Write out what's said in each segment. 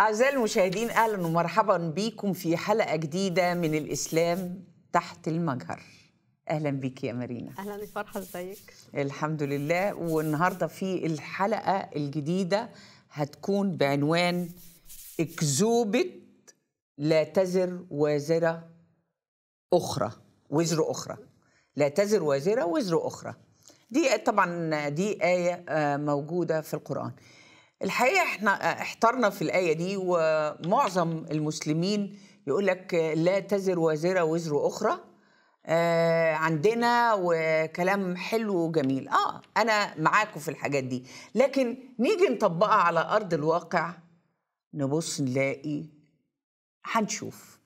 أعزائي المشاهدين أهلا ومرحبا بكم في حلقة جديدة من الإسلام تحت المجهر اهلا بيك يا مارينا اهلا فرحه ازيك الحمد لله والنهارده في الحلقه الجديده هتكون بعنوان اكذوبه لا تزر وازره اخرى وزر اخرى لا تزر وازره وزر اخرى دي طبعا دي ايه آه، موجوده في القران الحقيقه احنا احترنا في الايه دي ومعظم المسلمين يقول لك لا تزر وازره وزر اخرى آه عندنا وكلام حلو وجميل اه انا معاكم في الحاجات دي لكن نيجي نطبقها على ارض الواقع نبص نلاقي هنشوف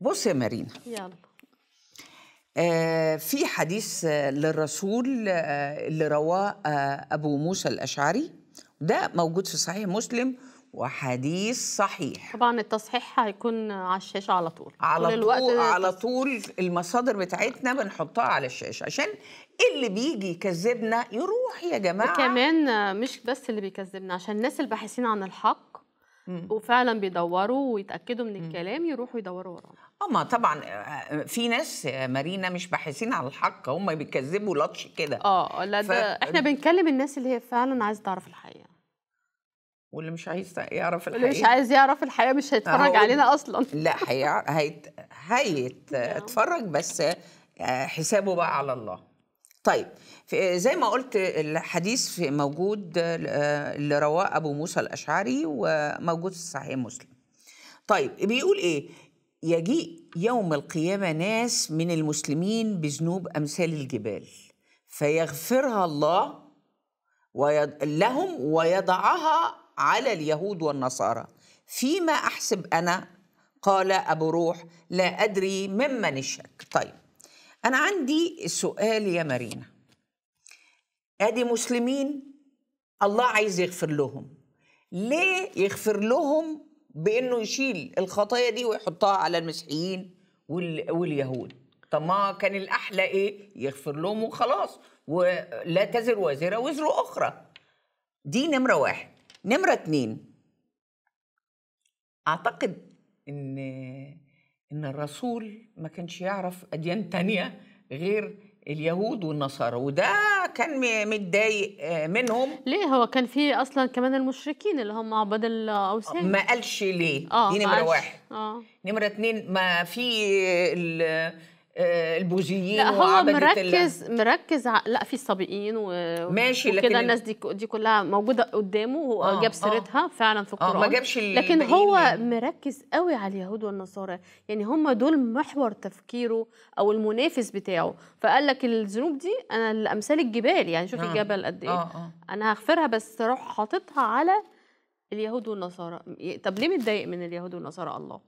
بص يا مارينا يلا آه في حديث للرسول آه، اللي رواه آه، ابو موسى الاشعري ده موجود في صحيح مسلم وحديث صحيح طبعا التصحيح هيكون على الشاشه على طول على طول الوقت على طول المصادر بتاعتنا بنحطها على الشاشه عشان اللي بيجي يكذبنا يروح يا جماعه وكمان مش بس اللي بيكذبنا عشان الناس الباحثين عن الحق وفعلا بيدوروا ويتاكدوا من الكلام يروحوا يدوروا وراه اما طبعا آه، آه، في ناس آه، مارينا مش باحثين على الحق هم بيكذبوا لطش كده اه لا ده ف... احنا بنكلم الناس اللي هي فعلا عايزه تعرف الحقيقه واللي مش عايز يعرف الحقيقه اللي مش عايز يعرف الحقيقه مش هيتفرج علينا اصلا لا هيتفرج هي... هي... بس حسابه بقى على الله طيب زي ما قلت الحديث في موجود آه، اللي رواه ابو موسى الاشعري وموجود في صحيح مسلم طيب بيقول ايه يجيء يوم القيامه ناس من المسلمين بذنوب امثال الجبال فيغفرها الله ويض... لهم ويضعها على اليهود والنصارى فيما احسب انا قال ابو روح لا ادري ممن الشك طيب انا عندي سؤال يا مارينا ادي مسلمين الله عايز يغفر لهم ليه يغفر لهم بانه يشيل الخطايا دي ويحطها على المسيحيين واليهود طب ما كان الاحلى ايه يغفر لهم وخلاص ولا تزر وازره وزر اخرى دي نمره واحد نمره اتنين اعتقد ان ان الرسول ما كانش يعرف اديان تانية غير اليهود والنصارى وده كان متضايق آه، منهم ليه هو كان في اصلا كمان المشركين اللي هم عباد الاوثان ما قالش ليه آه دي نمره واحد آه. نمره اتنين ما في آه، البوذيين هو مركز ال... مركز ع... لا في الصابئين و... ماشي وكده لكن الناس دي ك... دي كلها موجوده قدامه وهو آه جاب آه. سيرتها آه فعلا في القران آه ما جابش لكن هو يعني. مركز قوي على اليهود والنصارى يعني هم دول محور تفكيره او المنافس بتاعه فقال لك الذنوب دي انا الامثال الجبال يعني شوفي آه الجبل قد ايه آه آه انا هغفرها بس روح حاططها على اليهود والنصارى طب ليه متضايق من اليهود والنصارى الله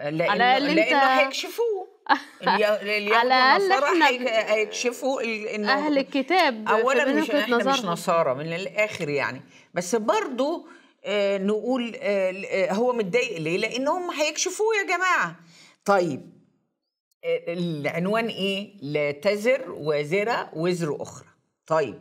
لأن على لانه هيكشفوه على النصارى هيكشفوا ان اهل الكتاب اولا مش احنا نظرنا. مش نصارى من الاخر يعني بس برضو آه، نقول آه، آه، هو متضايق ليه لان هم هيكشفوه يا جماعه طيب العنوان ايه لا تزر وازره وزر اخرى طيب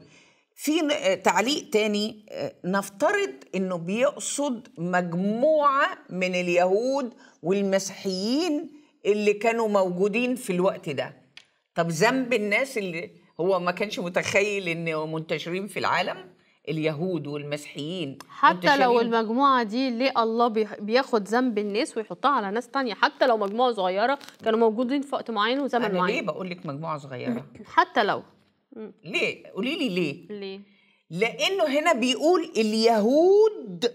في تعليق تاني نفترض انه بيقصد مجموعه من اليهود والمسيحيين اللي كانوا موجودين في الوقت ده طب ذنب الناس اللي هو ما كانش متخيل ان منتشرين في العالم اليهود والمسيحيين حتى لو المجموعه دي ليه الله بياخد ذنب الناس ويحطها على ناس تانية حتى لو مجموعه صغيره كانوا موجودين في وقت معين وزمن أنا معين ليه بقول لك مجموعه صغيره حتى لو ليه قولي لي ليه ليه لانه هنا بيقول اليهود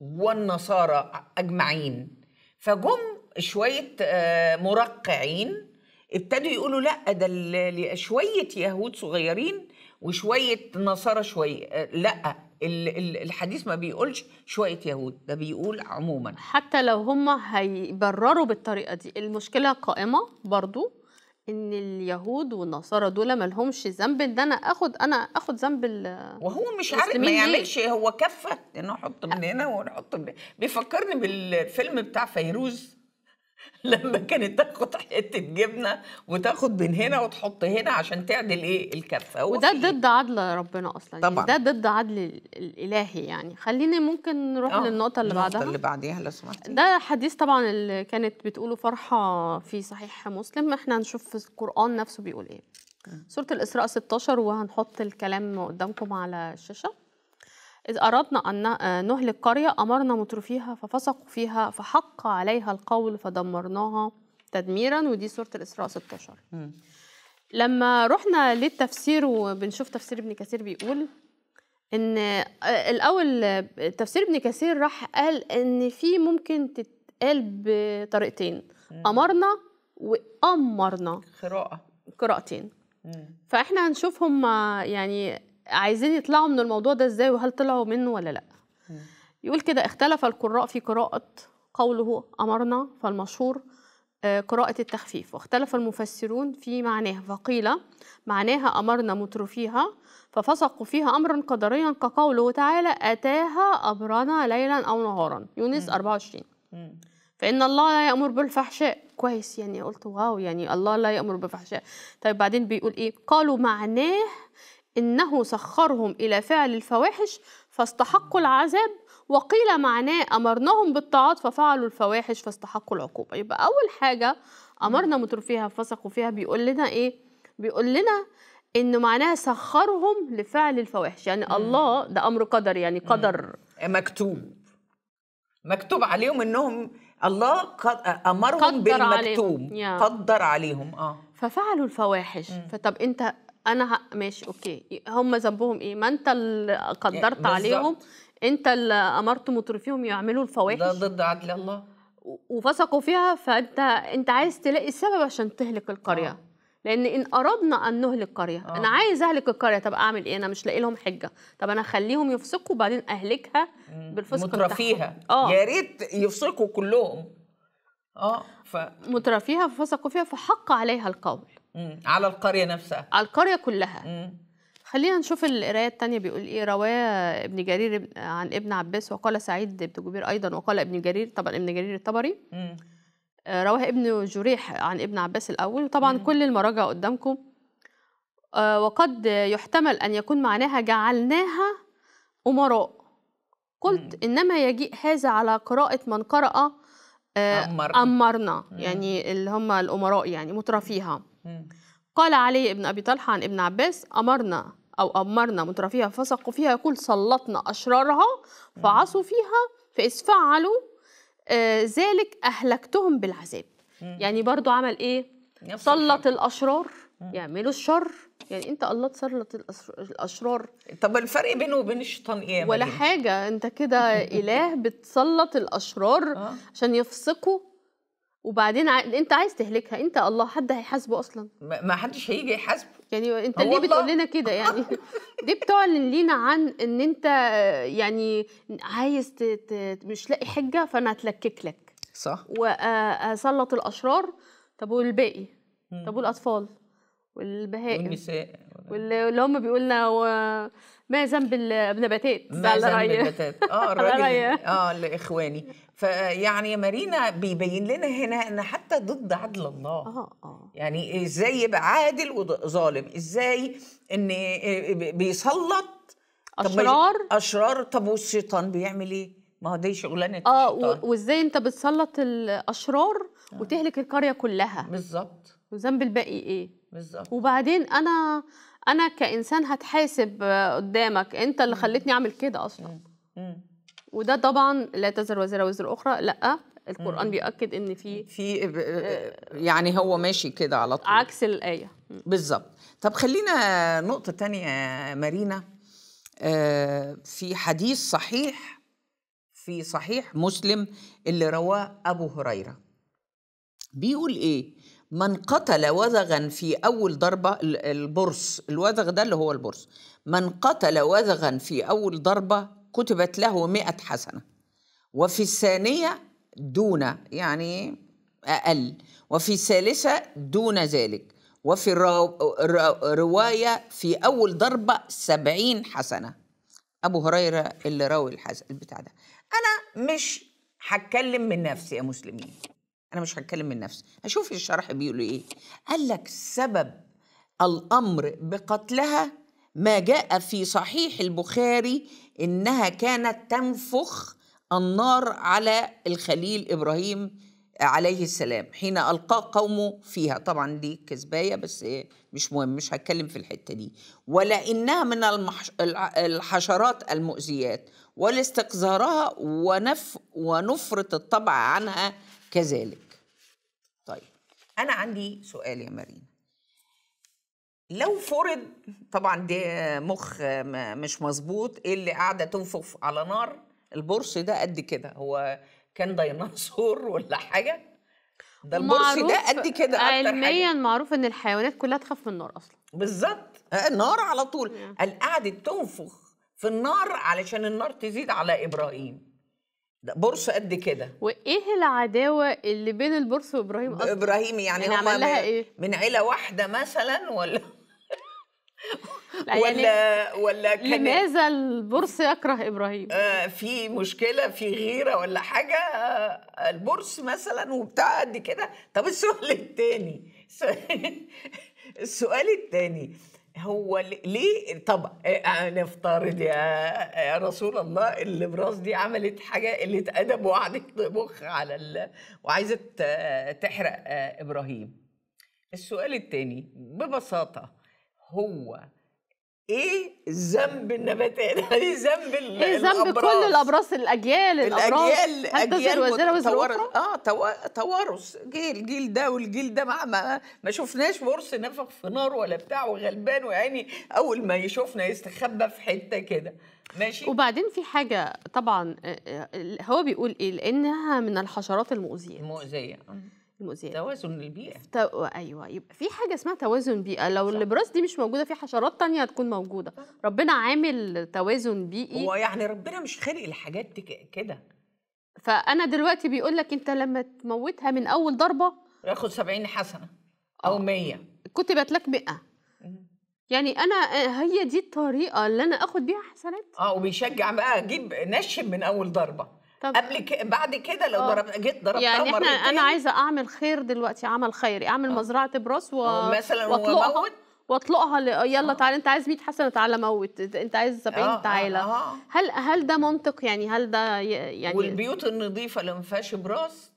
والنصارى اجمعين فجم شويه آه، مرقعين ابتدوا يقولوا لا ده شويه يهود صغيرين وشويه نصارى شويه آه، لا الحديث ما بيقولش شويه يهود ده بيقول عموما حتى لو هم هيبرروا بالطريقه دي المشكله قائمه برضو ان اليهود والنصارى دول ما لهمش ذنب ان انا اخد انا اخد ذنب وهو مش عارف ما يعملش هو كفه يعني انه احط من هنا ونحط من بيفكرني بالفيلم بتاع فيروز لما كانت تاخد حته جبنه وتاخد من هنا وتحط هنا عشان تعدل ايه الكفه وده إيه؟ ضد عدل ربنا اصلا يعني طبعا يعني ده ضد عدل الالهي يعني خليني ممكن نروح آه، للنقطه اللي بعدها النقطه اللي بعديها لو سمحتي ده حديث طبعا اللي كانت بتقوله فرحه في صحيح مسلم احنا هنشوف في القران نفسه بيقول ايه آه. سوره الاسراء 16 وهنحط الكلام قدامكم على الشاشه إذ أردنا أن آه، نهلك قرية أمرنا مطرفيها ففسقوا فيها فحق عليها القول فدمرناها تدميرا ودي سورة الإسراء 16 لما رحنا للتفسير وبنشوف تفسير ابن كثير بيقول ان آه، الاول تفسير ابن كثير راح قال ان في ممكن تتقال بطريقتين امرنا وامرنا قراءه قراءتين فاحنا هنشوف هم يعني عايزين يطلعوا من الموضوع ده ازاي وهل طلعوا منه ولا لا يقول كده اختلف القراء في قراءة قوله أمرنا فالمشهور آه، قراءة التخفيف واختلف المفسرون في معناها فقيل معناها أمرنا مترفيها ففسقوا فيها أمرا قدريا كقوله تعالى أتاها أمرنا ليلا أو نهارا يونس م. 24 م. فإن الله لا يأمر بالفحشاء كويس يعني قلت واو يعني الله لا يأمر بالفحشاء طيب بعدين بيقول إيه قالوا معناه إنه سخرهم إلى فعل الفواحش فاستحقوا العذاب وقيل معناه أمرناهم بالطاعات ففعلوا الفواحش فاستحقوا العقوبة يبقى أول حاجة أمرنا مترفيها فسقوا فيها بيقول لنا إيه؟ بيقول لنا إنه معناها سخرهم لفعل الفواحش يعني مم. الله ده أمر قدر يعني قدر مم. إيه، مكتوب مكتوب عليهم إنهم الله أمرهم قدر بالمكتوب عليهم. قدر عليهم آه ففعلوا الفواحش مم. فطب أنت انا ه... ماشي اوكي هم ذنبهم ايه ما انت اللي قدرت بالزبط. عليهم انت اللي امرت مطرفيهم يعملوا الفواحش ده ضد عدل الله وفسقوا فيها فانت انت عايز تلاقي سبب عشان تهلك القريه آه. لان ان اردنا ان نهلك قريه آه. انا عايز اهلك القريه طب اعمل ايه انا مش لاقي لهم حجه طب انا اخليهم يفسقوا وبعدين اهلكها بالفسق مترفيها اه يا ريت يفسقوا كلهم اه ف مترفيها ففسقوا فيها فحق عليها القول على القرية نفسها على القرية كلها مم. خلينا نشوف القراية التانية بيقول إيه رواه ابن جرير عن ابن عباس وقال سعيد بن جبير أيضا وقال ابن جرير طبعا ابن جرير الطبري آه، رواه ابن جريح عن ابن عباس الأول طبعا مم. كل المراجع قدامكم آه، وقد يحتمل أن يكون معناها جعلناها أمراء قلت إنما يجيء هذا على قراءة من قرأ أمر. أمرنا يعني اللي هم الأمراء يعني مترفيها قال علي بن أبي طلحة عن ابن عباس أمرنا أو أمرنا مترفيها فسقوا فيها يقول سلطنا أشرارها فعصوا فيها فإذ فعلوا آه ذلك أهلكتهم بالعذاب يعني برضو عمل إيه سلط الأشرار يعملوا الشر يعني انت الله تسلط الاشرار طب الفرق بينه وبين الشيطان ايه ولا حاجه انت كده اله بتسلط الاشرار آه. عشان يفسقوا وبعدين ع... انت عايز تهلكها انت الله حد هيحاسبه اصلا ما حدش هيجي يحاسبه يعني انت ليه بتقول لنا كده يعني دي بتعلن لينا عن ان انت يعني عايز ت... مش لاقي حجه فانا هتلكك لك صح واسلط الاشرار طب والباقي طب والاطفال والبهائم والنساء واللي هم بيقولنا و... ما ذنب النباتات ما ذنب النباتات اه الراجل اه لاخواني فيعني مارينا بيبين لنا هنا ان حتى ضد عدل الله آه آه. يعني ازاي يبقى عادل وظالم ازاي ان آه، بيسلط اشرار اشرار طب والشيطان بيعمل ايه ما هو دي شغلانه اه وازاي انت بتسلط الاشرار آه. وتهلك القريه كلها بالظبط وذنب الباقي ايه بالظبط وبعدين انا انا كانسان هتحاسب قدامك انت اللي خلتني اعمل كده اصلا وده طبعا لا تزر وزر وزر اخرى لا القران مم. بيؤكد ان في في آه، يعني هو ماشي كده على طول عكس الايه بالظبط طب خلينا نقطه تانية مارينا آه، في حديث صحيح في صحيح مسلم اللي رواه ابو هريره بيقول ايه من قتل وزغا في أول ضربة البرص الوزغ ده اللي هو البرص من قتل وزغا في أول ضربة كتبت له مئة حسنة وفي الثانية دون يعني أقل وفي الثالثة دون ذلك وفي الرواية في أول ضربة سبعين حسنة أبو هريرة اللي راوي البتاع ده أنا مش هتكلم من نفسي يا مسلمين انا مش هتكلم من نفسي اشوف الشرح بيقول ايه قال لك سبب الامر بقتلها ما جاء في صحيح البخاري انها كانت تنفخ النار على الخليل ابراهيم عليه السلام حين القاه قومه فيها طبعا دي كذبايه بس مش مهم مش هتكلم في الحته دي ولانها من الحشرات المؤذيات ولاستقذارها ونف ونفره الطبع عنها كذلك طيب انا عندي سؤال يا مارينا لو فرض طبعا دي مخ مش مظبوط اللي قاعده تنفخ على نار البرص ده قد كده هو كان ديناصور ولا حاجه ده البرص ده قد كده علميا معروف ان الحيوانات كلها تخاف من النار اصلا بالظبط آه، النار على طول قال نعم. قعدت تنفخ في النار علشان النار تزيد على ابراهيم ده بورصه قد كده وايه العداوه اللي بين البورصه وابراهيم اصلا ابراهيم يعني, يعني هما إيه؟ من عيله واحده مثلا ولا يعني ولا ولا كان لماذا البورس يكره ابراهيم؟ آه في مشكله في غيره ولا حاجه آه البورس مثلا وبتاع قد كده طب السؤال الثاني السؤال الثاني هو ليه طب نفترض يا رسول الله الابراز دي عملت حاجه اللي ادب وقعدت تبخ على ال... وعايزه تحرق ابراهيم السؤال التاني ببساطه هو ايه ذنب النباتات ايه ذنب ايه ذنب كل الابراص الاجيال الابراص الاجيال اجيال وزير وزير اه توارث جه الجيل ده والجيل ده ما, ما, ما شفناش برص نفخ في نار ولا بتاع وغلبان ويعني اول ما يشوفنا يستخبى في حته كده ماشي وبعدين في حاجه طبعا آه، آه، هو بيقول ايه لانها من الحشرات المؤذيه المؤذيه المؤذيه توازن البيئه تو... ايوه يبقى في حاجه اسمها توازن بيئه لو الابراز دي مش موجوده في حشرات تانية هتكون موجوده صح. ربنا عامل توازن بيئي هو يعني ربنا مش خالق الحاجات كده فانا دلوقتي بيقول لك انت لما تموتها من اول ضربه ياخد 70 حسنه آه. او 100 كتبت لك 100 يعني انا هي دي الطريقه اللي انا اخد بيها حسنات اه وبيشجع بقى اجيب نشم من اول ضربه طب قبل ك... بعد كده لو آه. ضرب جيت ضربتها يعني احنا انا عايزه اعمل خير دلوقتي عمل خيري اعمل آه. مزرعه ابراس و... آه، مثلا واطلقها واطلقها ل... يلا تعالى انت عايز 100 حسنه تعالى موت انت عايز 70 تعالى هل هل ده منطق يعني هل ده يعني والبيوت النظيفه اللي ما فيهاش براس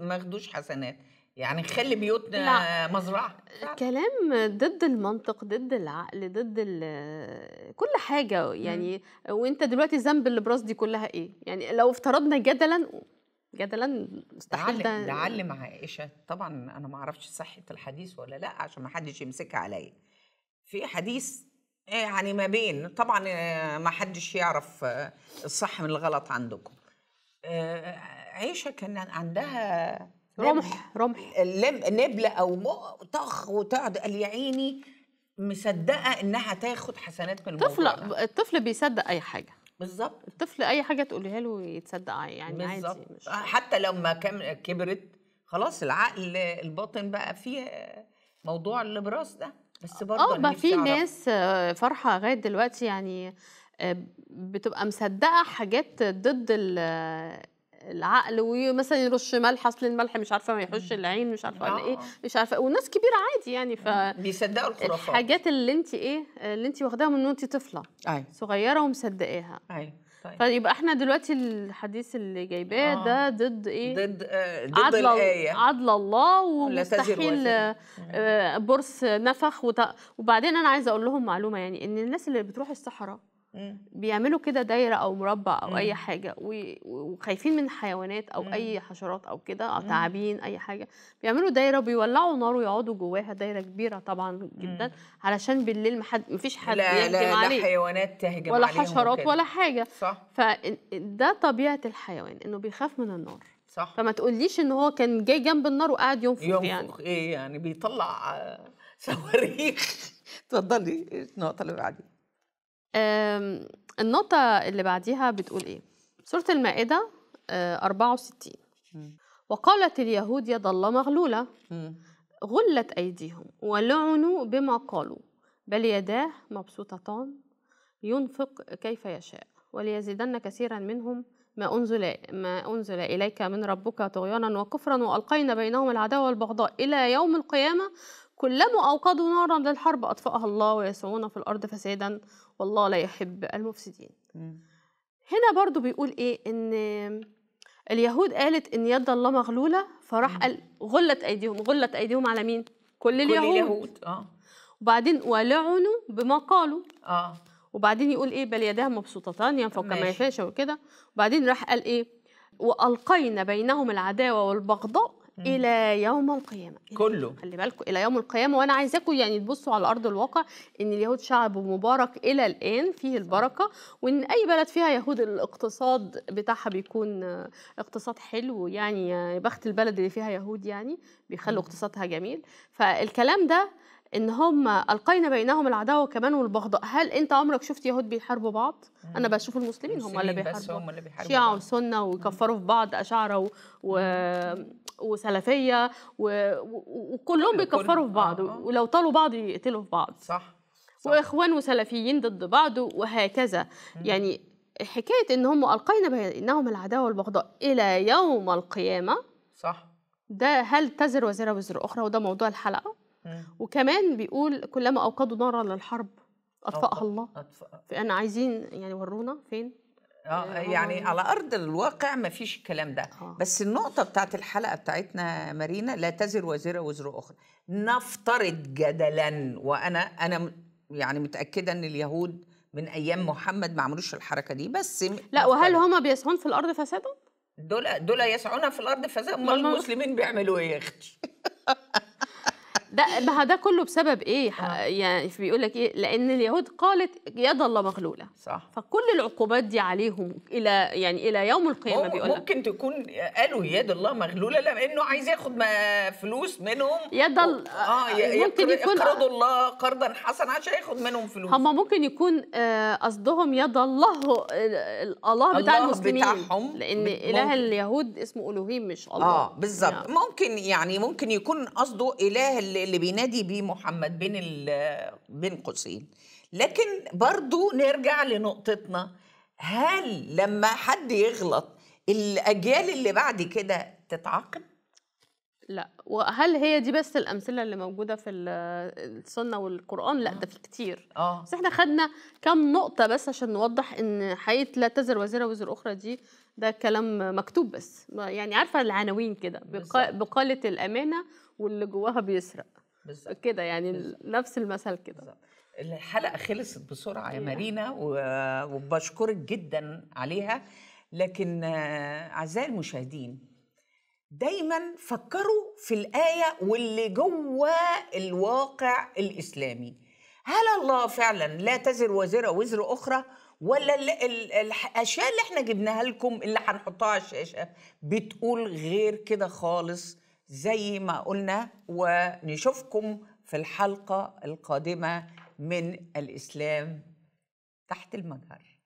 ما خدوش حسنات يعني نخلي بيوتنا لا. مزرعه كلام ضد المنطق ضد العقل ضد كل حاجه يعني م. وانت دلوقتي ذنب اللي براس دي كلها ايه يعني لو افترضنا جدلا جدلا مستحيل ده لعل مع عائشه طبعا انا ما اعرفش صحه الحديث ولا لا عشان ما حدش يمسكها عليا في حديث يعني ما بين طبعا ما حدش يعرف الصح من الغلط عندكم آه، عائشه كان عندها رمح رمح نبله او طخ وتقعد قال يا عيني مصدقه انها تاخد حسنات من الطفل الطفل بيصدق اي حاجه بالظبط الطفل اي حاجه تقوليها له يتصدق يعني عادي مش آه، حتى لما كبرت خلاص العقل الباطن بقى فيه موضوع الابراز ده بس آه، برضه اه بقى في ناس آه، فرحه لغايه دلوقتي يعني بتبقى مصدقه حاجات ضد العقل ومثلا يرش ملح اصل الملح مش عارفه ما يحش العين مش عارفه ولا ايه آه. مش عارفه والناس كبيره عادي يعني ف بيصدقوا الخرافات الحاجات اللي انت ايه اللي انت واخداها من وانت طفله أي. أيوة. صغيره ومصدقاها ايوه طيب. فيبقى احنا دلوقتي الحديث اللي جايباه آه. ده ضد ايه ضد آه ضد الايه عدل الله ومستحيل آه،, آه برص نفخ وبعدين انا عايزه اقول لهم معلومه يعني ان الناس اللي بتروح الصحراء بيعملوا كده دايره او مربع او مم. اي حاجه وخايفين من حيوانات او مم. اي حشرات او كده او تعابين اي حاجه بيعملوا دايره بيولعوا نار ويقعدوا جواها دايره كبيره طبعا جدا مم. علشان بالليل ما حد مفيش حد لا يهجم لا عليه لا حيوانات تهجم ولا حشرات ولا حاجه صح فده طبيعه الحيوان انه بيخاف من النار صح فما تقوليش ان هو كان جاي جنب النار وقاعد ينفخ يعني ينفخ ايه يعني بيطلع صواريخ اتفضلي النقطه اللي بعديها النقطة اللي بعديها بتقول إيه؟ سورة المائدة 64 آه، وقالت اليهود يد الله مغلولة غلت أيديهم ولعنوا بما قالوا بل يداه مبسوطتان ينفق كيف يشاء وليزيدن كثيرا منهم ما أنزل ما أنزل إليك من ربك طغيانا وكفرا وألقينا بينهم العداوة والبغضاء إلى يوم القيامة كلما أوقدوا نارا للحرب أطفأها الله ويسعون في الأرض فسادا والله لا يحب المفسدين هنا برضو بيقول ايه ان اليهود قالت ان يد الله مغلوله فراح قال غلت ايديهم غلت ايديهم على مين كل اليهود, كل اليهود. اه وبعدين ولعنوا بما قالوا اه وبعدين يقول ايه بل يداه مبسوطتان ينفق كما يشاء وكده وبعدين راح قال ايه والقينا بينهم العداوه والبغضاء الى يوم القيامه كله خلي بالكم الى يوم القيامه وانا عايزاكم يعني تبصوا على ارض الواقع ان اليهود شعب مبارك الى الان فيه البركه وان اي بلد فيها يهود الاقتصاد بتاعها بيكون اقتصاد حلو يعني بخت البلد اللي فيها يهود يعني بيخلوا اقتصادها جميل فالكلام ده ان هم القينا بينهم العداوه كمان والبغضاء هل انت عمرك شفت يهود بيحاربوا بعض انا بشوف المسلمين هم اللي بيحاربوا هم اللي بيحاربوا شيعه وسنه ويكفروا في بعض اشاعره و... و... وسلفيه و... و... وكلهم بيكفروا في بعض آه. ولو طالوا بعض يقتلوا في بعض صح, صح. واخوان وسلفيين ضد بعض وهكذا يعني حكايه ان هم القينا بينهم العداوه والبغضاء الى يوم القيامه صح ده هل تزر وزر وزر اخرى وده موضوع الحلقه وكمان بيقول كلما اوقدوا نارا للحرب اطفاها الله فانا عايزين يعني ورونا فين اه, آه، يعني على ارض الواقع ما فيش الكلام ده آه. بس النقطه بتاعت الحلقه بتاعتنا مارينا لا تزر وازره وزر اخرى نفترض جدلا وانا انا يعني متاكده ان اليهود من ايام محمد ما عملوش الحركه دي بس لا وهل هم بيسعون في الارض فسادا دول دول يسعون في الارض فسادا امال المسلمين بيعملوا ايه يا اختي ده ما ده كله بسبب ايه آه. يعني بيقول لك ايه لان اليهود قالت يد الله مغلوله صح فكل العقوبات دي عليهم الى يعني الى يوم القيامه بيقول ممكن تكون قالوا يد الله مغلوله لانه عايز ياخد ما فلوس منهم يد الله اه, آه، ممكن يكون يقرضوا الله قرضا حسنا عشان ياخد منهم فلوس هم ممكن يكون آه، قصدهم يد الله الله بتاع الله المسلمين بتاعهم لان اله اليهود اسمه الوهيم مش الله اه بالظبط يعني. نعم. ممكن يعني ممكن يكون قصده اله اللي بينادي بيه محمد بين بين قوسين لكن برضو نرجع لنقطتنا هل لما حد يغلط الاجيال اللي بعد كده تتعاقب لا وهل هي دي بس الامثله اللي موجوده في السنه والقران لا ده في كتير اه بس احنا خدنا كام نقطه بس عشان نوضح ان حقيقه لا تزر وزيره وزر اخرى دي ده كلام مكتوب بس يعني عارفه العناوين كده بقاله الامانه واللي جواها بيسرق بالظبط كده يعني بالزبط. نفس المثل كده الحلقه خلصت بسرعه يا إيه. مارينا وبشكرك جدا عليها لكن آه، اعزائي المشاهدين دايما فكروا في الآية واللي جوه الواقع الإسلامي هل الله فعلا لا تزر وازره وزر أخرى ولا الأشياء اللي احنا جبناها لكم اللي هنحطها على الشاشة بتقول غير كده خالص زي ما قلنا ونشوفكم في الحلقة القادمة من الإسلام تحت المجهر